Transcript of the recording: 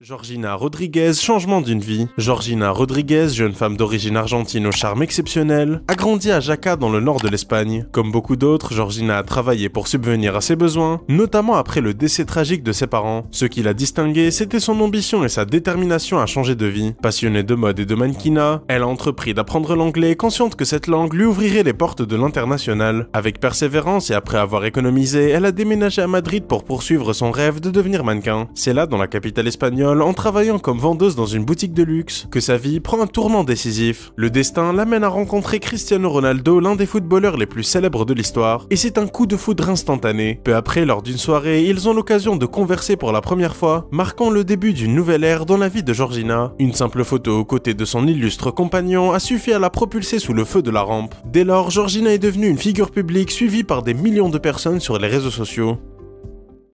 Georgina Rodriguez, changement d'une vie. Georgina Rodriguez, jeune femme d'origine argentine au charme exceptionnel, a grandi à Jaca dans le nord de l'Espagne. Comme beaucoup d'autres, Georgina a travaillé pour subvenir à ses besoins, notamment après le décès tragique de ses parents. Ce qui l'a distinguée, c'était son ambition et sa détermination à changer de vie. Passionnée de mode et de mannequinat, elle a entrepris d'apprendre l'anglais, consciente que cette langue lui ouvrirait les portes de l'international. Avec persévérance et après avoir économisé, elle a déménagé à Madrid pour poursuivre son rêve de devenir mannequin. C'est là, dans la capitale espagnole, en travaillant comme vendeuse dans une boutique de luxe que sa vie prend un tournant décisif. Le destin l'amène à rencontrer Cristiano Ronaldo, l'un des footballeurs les plus célèbres de l'histoire, et c'est un coup de foudre instantané. Peu après, lors d'une soirée, ils ont l'occasion de converser pour la première fois, marquant le début d'une nouvelle ère dans la vie de Georgina. Une simple photo aux côtés de son illustre compagnon a suffi à la propulser sous le feu de la rampe. Dès lors, Georgina est devenue une figure publique suivie par des millions de personnes sur les réseaux sociaux.